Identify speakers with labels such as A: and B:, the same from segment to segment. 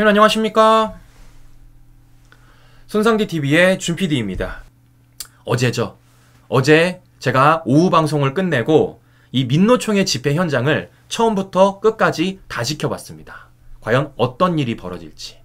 A: 팀 안녕하십니까? 손상디 TV의 준 PD입니다. 어제죠. 어제 제가 오후 방송을 끝내고 이 민노총의 집회 현장을 처음부터 끝까지 다 지켜봤습니다. 과연 어떤 일이 벌어질지.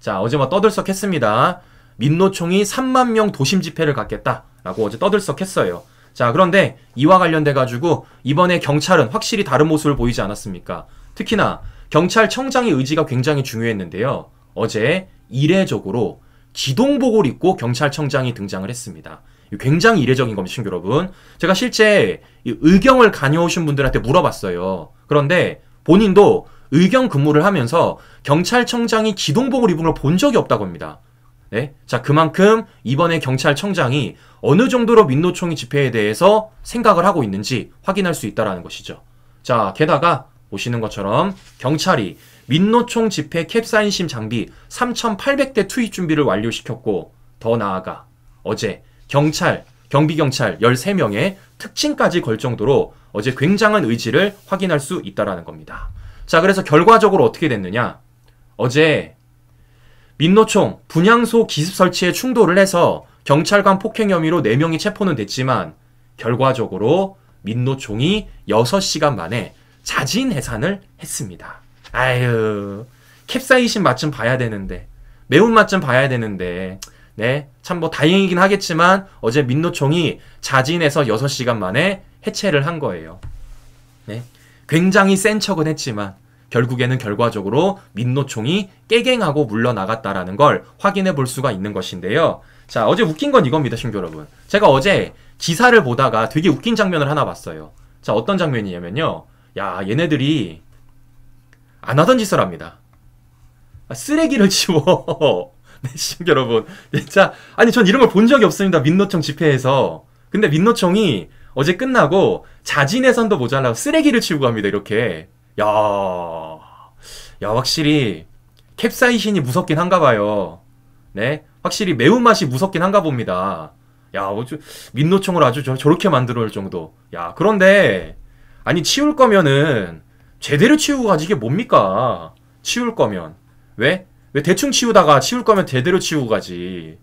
A: 자, 어제 뭐 떠들썩했습니다. 민노총이 3만 명 도심 집회를 갖겠다라고 어제 떠들썩했어요. 자, 그런데 이와 관련돼 가지고 이번에 경찰은 확실히 다른 모습을 보이지 않았습니까? 특히나 경찰청장의 의지가 굉장히 중요했는데요. 어제 이례적으로 기동복을 입고 경찰청장이 등장을 했습니다. 굉장히 이례적인 겁니다, 신 여러분. 제가 실제 의경을 다녀오신 분들한테 물어봤어요. 그런데 본인도 의경 근무를 하면서 경찰청장이 기동복을 입은 걸 본 적이 없다고 합니다. 네? 자, 그만큼 이번에 경찰청장이 어느 정도로 민노총이 집회에 대해서 생각을 하고 있는지 확인할 수 있다라는 것이죠. 자, 게다가 오시는 것처럼 경찰이 민노총 집회 캡사인심 장비 3,800대 투입 준비를 완료시켰고 더 나아가 어제 경찰, 경비경찰 13명의 특징까지 걸 정도로 어제 굉장한 의지를 확인할 수 있다라는 겁니다. 자, 그래서 결과적으로 어떻게 됐느냐? 어제 민노총 분향소 기습 설치에 충돌을 해서 경찰관 폭행 혐의로 4명이 체포는 됐지만 결과적으로 민노총이 6시간 만에 자진 해산을 했습니다. 아유, 캡사이신 맛 좀 봐야 되는데, 매운맛 좀 봐야 되는데, 네, 참 뭐 다행이긴 하겠지만, 어제 민노총이 자진해서 6시간 만에 해체를 한 거예요. 네, 굉장히 센 척은 했지만, 결국에는 결과적으로 민노총이 깨갱하고 물러나갔다라는 걸 확인해 볼 수가 있는 것인데요. 자, 어제 웃긴 건 이겁니다, 신규 여러분. 제가 어제 기사를 보다가 되게 웃긴 장면을 하나 봤어요. 자, 어떤 장면이냐면요. 야, 얘네들이 안 하던 짓을 합니다. 아, 쓰레기를 치워. 네, 시청 여러분. 진짜, 네, 아니, 전 이런 걸 본 적이 없습니다. 민노총 집회에서. 근데 민노총이 어제 끝나고 자진해선도 모자라고 쓰레기를 치우고 갑니다. 이렇게. 야, 야, 확실히 캡사이신이 무섭긴 한가 봐요. 네. 확실히 매운맛이 무섭긴 한가 봅니다. 야, 민노총을 아주 저, 저렇게 만들어 올 정도. 야, 그런데 아니 치울 거면은 제대로 치우고 가지 이게 뭡니까? 치울 거면. 왜? 왜 대충 치우다가 치울 거면 제대로 치우고 가지.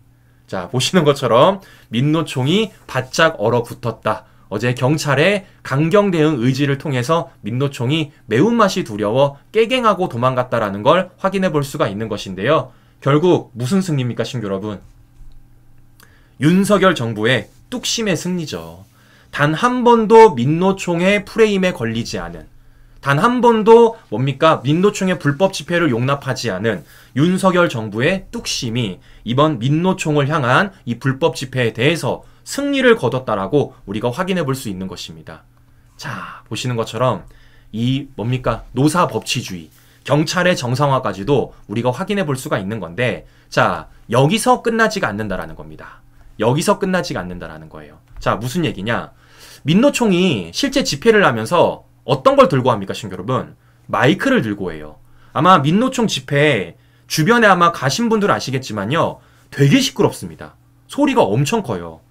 A: 자, 보시는 것처럼 민노총이 바짝 얼어붙었다. 어제 경찰의 강경 대응 의지를 통해서 민노총이 매운맛이 두려워 깨갱하고 도망갔다라는 걸 확인해 볼 수가 있는 것인데요. 결국 무슨 승리입니까, 신규 여러분? 윤석열 정부의 뚝심의 승리죠. 단한 번도 민노총의 프레임에 걸리지 않은 단 한 번도 뭡니까 민노총의 불법 집회를 용납하지 않은 윤석열 정부의 뚝심이 이번 민노총을 향한 이 불법 집회에 대해서 승리를 거뒀다라고 우리가 확인해 볼 수 있는 것입니다. 자 보시는 것처럼 이 뭡니까 노사 법치주의 경찰의 정상화까지도 우리가 확인해 볼 수가 있는 건데 자 여기서 끝나지가 않는다라는 겁니다. 여기서 끝나지가 않는다라는 거예요. 자 무슨 얘기냐? 민노총이 실제 집회를 하면서 어떤 걸 들고 합니까, 신 여러분? 마이크를 들고 해요. 아마 민노총 집회 주변에 아마 가신 분들 아시겠지만요. 되게 시끄럽습니다. 소리가 엄청 커요.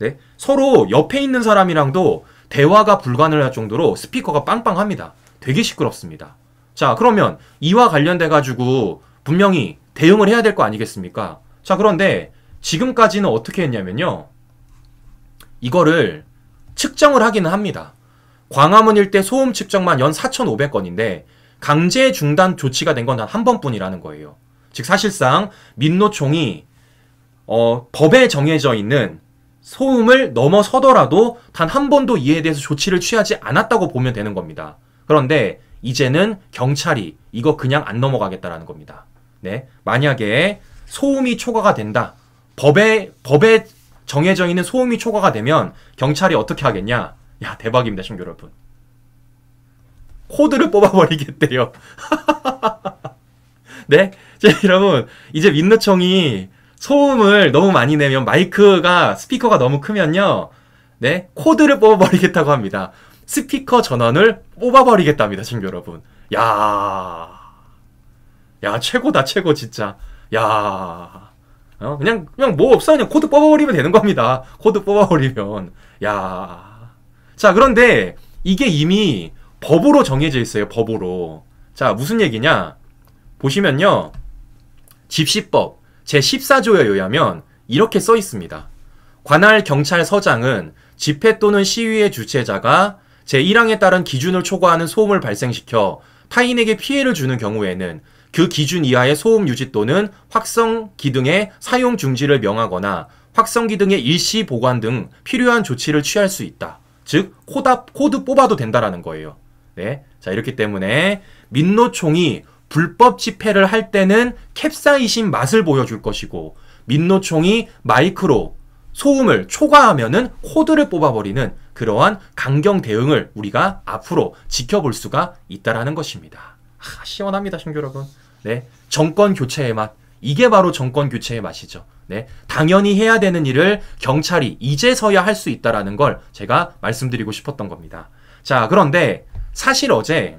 A: 네? 서로 옆에 있는 사람이랑도 대화가 불가능할 정도로 스피커가 빵빵합니다. 되게 시끄럽습니다. 자, 그러면 이와 관련돼 가지고 분명히 대응을 해야 될 거 아니겠습니까? 자, 그런데 지금까지는 어떻게 했냐면요. 이거를 측정을 하기는 합니다. 광화문 일대 소음 측정만 연 4,500건인데 강제 중단 조치가 된 건 단 한 번뿐이라는 거예요. 즉 사실상 민노총이 어, 법에 정해져 있는 소음을 넘어서더라도 단 한 번도 이에 대해서 조치를 취하지 않았다고 보면 되는 겁니다. 그런데 이제는 경찰이 이거 그냥 안 넘어가겠다라는 겁니다. 네. 만약에 소음이 초과가 된다. 법에 법에 정해져 있는 소음이 초과가 되면 경찰이 어떻게 하겠냐? 야 대박입니다, 신규 여러분. 코드를 뽑아버리겠대요. 네? 여러분 이제 민노총이 소음을 너무 많이 내면 마이크가 스피커가 너무 크면요. 네? 코드를 뽑아버리겠다고 합니다. 스피커 전원을 뽑아버리겠답니다, 신규 여러분. 야, 야 최고다 최고 진짜. 야. 어? 그냥 그냥 뭐 없어 그냥 코드 뽑아버리면 되는 겁니다. 코드 뽑아버리면 야. 자 그런데 이게 이미 법으로 정해져 있어요. 법으로. 자 무슨 얘기냐? 보시면요. 집시법 제14조에 의하면 이렇게 써 있습니다. 관할 경찰서장은 집회 또는 시위의 주최자가 제1항에 따른 기준을 초과하는 소음을 발생시켜 타인에게 피해를 주는 경우에는 그 기준 이하의 소음 유지 또는 확성 기등의 사용 중지를 명하거나 확성 기등의 일시 보관 등 필요한 조치를 취할 수 있다. 즉 코다, 코드 뽑아도 된다라는 거예요. 네. 자, 이렇기 때문에 민노총이 불법 집회를 할 때는 캡사이신 맛을 보여줄 것이고 민노총이 마이크로 소음을 초과하면은 코드를 뽑아버리는 그러한 강경 대응을 우리가 앞으로 지켜볼 수가 있다라는 것입니다. 아, 시원합니다, 신규 여러분. 네. 정권 교체의 맛. 이게 바로 정권 교체의 맛이죠. 네. 당연히 해야 되는 일을 경찰이 이제서야 할 수 있다라는 걸 제가 말씀드리고 싶었던 겁니다. 자, 그런데 사실 어제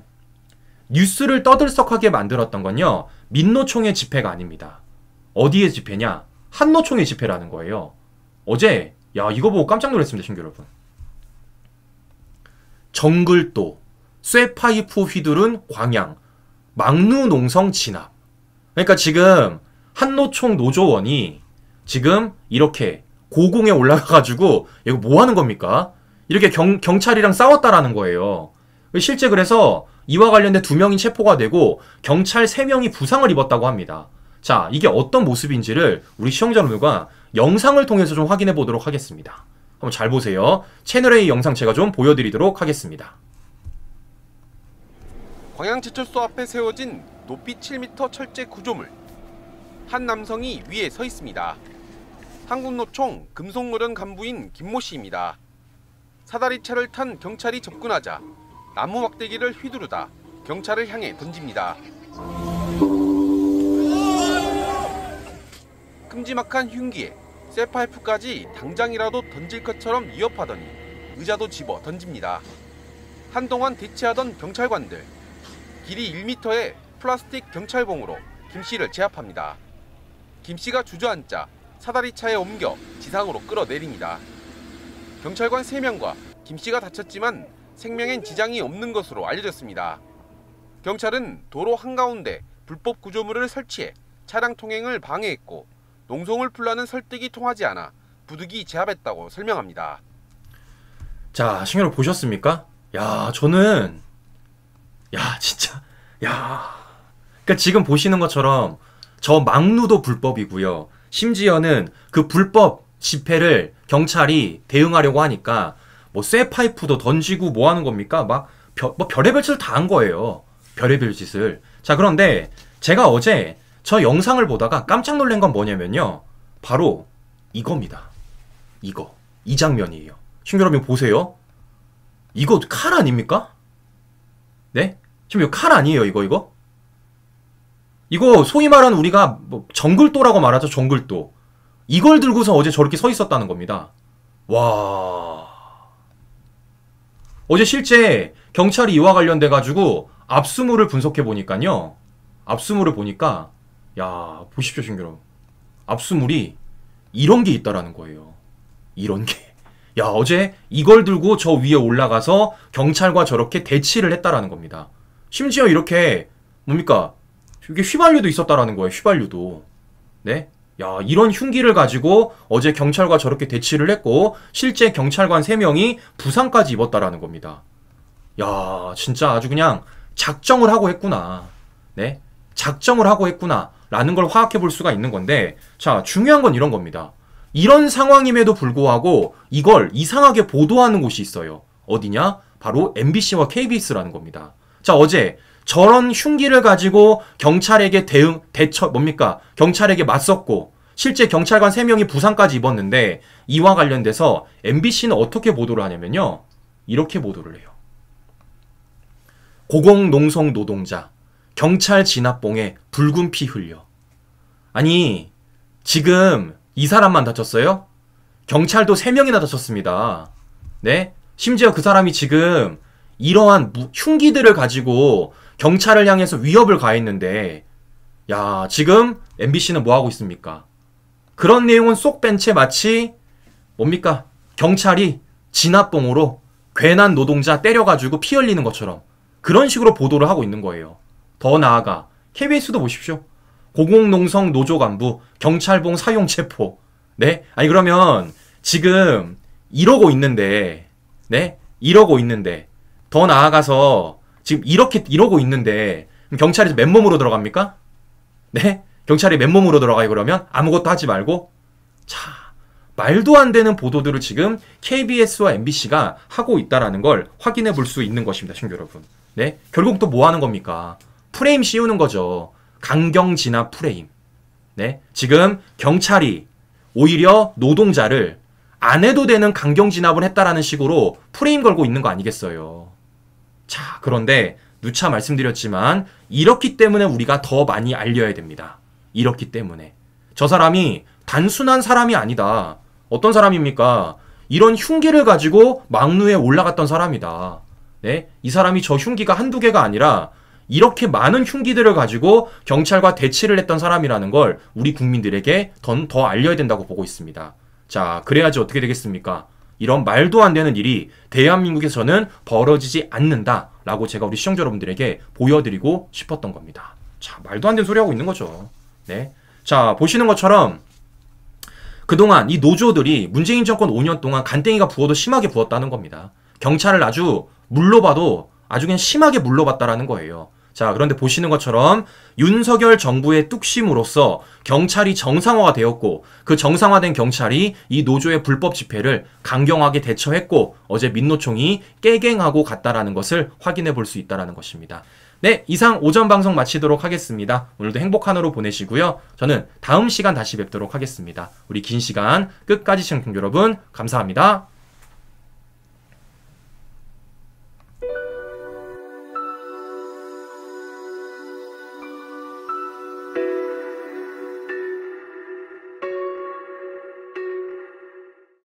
A: 뉴스를 떠들썩하게 만들었던 건요. 민노총의 집회가 아닙니다. 어디의 집회냐? 한노총의 집회라는 거예요. 어제 야, 이거 보고 깜짝 놀랐습니다, 신규 여러분. 정글도 쇠파이프 휘두른 광양 막루 농성 진압. 그러니까 지금 한노총 노조원이 지금 이렇게 고공에 올라가가지고 이거 뭐 하는 겁니까? 이렇게 경, 경찰이랑 싸웠다라는 거예요. 실제 그래서 이와 관련된 두 명이 체포가 되고 경찰 세 명이 부상을 입었다고 합니다. 자, 이게 어떤 모습인지를 우리 시청자 여러분과 영상을 통해서 좀 확인해 보도록 하겠습니다. 한번 잘 보세요. 채널A 영상 제가 좀 보여드리도록 하겠습니다.
B: 광양지철소 앞에 세워진 높이 7m 철제 구조물. 한 남성이 위에 서 있습니다. 한국노총 금속노련 간부인 김모 씨입니다. 사다리차를 탄 경찰이 접근하자 나무 막대기를 휘두르다 경찰을 향해 던집니다. 큼지막한 흉기에 쇠파이프까지 당장이라도 던질 것처럼 위협하더니 의자도 집어 던집니다. 한동안 대치하던 경찰관들 길이 1m의 플라스틱 경찰봉으로 김 씨를 제압합니다. 김 씨가 주저앉자 사다리 차에 옮겨 지상으로 끌어내립니다. 경찰관 3명과 김 씨가 다쳤지만 생명엔 지장이 없는 것으로 알려졌습니다. 경찰은 도로 한가운데 불법 구조물을 설치해 차량 통행을 방해했고 농성을 풀라는 설득이 통하지 않아 부득이 제압했다고 설명합니다.
A: 자, 신경을 보셨습니까? 야, 저는 야 진짜 야 그러니까 지금 보시는 것처럼 저 막루도 불법이고요. 심지어는 그 불법 집회를 경찰이 대응하려고 하니까 뭐 쇠파이프도 던지고 뭐 하는 겁니까? 막 뭐 별, 뭐 별의별 짓을 다 한 거예요. 별의별 짓을. 자 그런데 제가 어제 저 영상을 보다가 깜짝 놀란 건 뭐냐면요. 바로 이겁니다. 이거. 이 장면이에요. 친구 여러분 보세요. 이거 칼 아닙니까? 네? 지금 이칼 아니에요 이거 이거? 이거 소위 말하는 우리가 뭐 정글도라고 말하죠 정글도 이걸 들고서 어제 저렇게 서 있었다는 겁니다 와 어제 실제 경찰이 이와 관련돼 가지고 압수물을 분석해 보니까요 압수물을 보니까 야 보십시오 신규로 압수물이 이런 게 있다라는 거예요 이런 게야 어제 이걸 들고 저 위에 올라가서 경찰과 저렇게 대치를 했다라는 겁니다 심지어 이렇게 뭡니까? 이게 휘발유도 있었다라는 거예요. 휘발유도. 네? 야, 이런 흉기를 가지고 어제 경찰과 저렇게 대치를 했고 실제 경찰관 3명이 부상까지 입었다라는 겁니다. 야, 진짜 아주 그냥 작정을 하고 했구나. 네? 작정을 하고 했구나. 라는 걸 화학해 볼 수가 있는 건데, 자, 중요한 건 이런 겁니다. 이런 상황임에도 불구하고 이걸 이상하게 보도하는 곳이 있어요. 어디냐? 바로 MBC와 KBS라는 겁니다. 자, 어제 저런 흉기를 가지고 경찰에게 대응, 대처, 뭡니까? 경찰에게 맞섰고, 실제 경찰관 3명이 부상까지 입었는데, 이와 관련돼서 MBC는 어떻게 보도를 하냐면요. 이렇게 보도를 해요. 고공농성 노동자, 경찰 진압봉에 붉은 피 흘려. 아니, 지금 이 사람만 다쳤어요? 경찰도 3명이나 다쳤습니다. 네? 심지어 그 사람이 지금 이러한 흉기들을 가지고 경찰을 향해서 위협을 가했는데 야 지금 MBC는 뭐하고 있습니까? 그런 내용은 쏙 뺀 채 마치 뭡니까? 경찰이 진압봉으로 괜한 노동자 때려가지고 피 흘리는 것처럼 그런 식으로 보도를 하고 있는 거예요. 더 나아가 KBS도 보십시오. 고공농성 노조 간부 경찰봉 사용 체포. 네? 아니 그러면 지금 이러고 있는데 네? 이러고 있는데 더 나아가서 지금 이렇게 이러고 있는데 경찰이 맨몸으로 들어갑니까? 네? 경찰이 맨몸으로 들어가요 그러면 아무것도 하지 말고 자 말도 안 되는 보도들을 지금 KBS와 MBC가 하고 있다라는 걸 확인해 볼 수 있는 것입니다, 신규 여러분. 네? 결국 또 뭐 하는 겁니까? 프레임 씌우는 거죠. 강경 진압 프레임. 네? 지금 경찰이 오히려 노동자를 안 해도 되는 강경 진압을 했다라는 식으로 프레임 걸고 있는 거 아니겠어요. 자, 그런데 누차 말씀드렸지만 이렇기 때문에 우리가 더 많이 알려야 됩니다. 이렇기 때문에. 저 사람이 단순한 사람이 아니다. 어떤 사람입니까? 이런 흉기를 가지고 막루에 올라갔던 사람이다. 네? 이 사람이 저 흉기가 한두 개가 아니라 이렇게 많은 흉기들을 가지고 경찰과 대치를 했던 사람이라는 걸 우리 국민들에게 더, 더 알려야 된다고 보고 있습니다. 자, 그래야지 어떻게 되겠습니까? 이런 말도 안 되는 일이 대한민국에서는 벌어지지 않는다라고 제가 우리 시청자 여러분들에게 보여드리고 싶었던 겁니다. 자, 말도 안 되는 소리 하고 있는 거죠. 네. 자, 보시는 것처럼 그동안 이 노조들이 문재인 정권 5년 동안 간땡이가 부어도 심하게 부었다는 겁니다. 경찰을 아주 물러 봐도 아주 그냥 심하게 물러봤다라는 거예요. 자, 그런데 보시는 것처럼 윤석열 정부의 뚝심으로서 경찰이 정상화가 되었고 그 정상화된 경찰이 이 노조의 불법 집회를 강경하게 대처했고 어제 민노총이 깨갱하고 갔다라는 것을 확인해 볼 수 있다라는 것입니다. 네, 이상 오전 방송 마치도록 하겠습니다. 오늘도 행복한 하루 보내시고요. 저는 다음 시간 다시 뵙도록 하겠습니다. 우리 긴 시간 끝까지 시청해 여러분 감사합니다.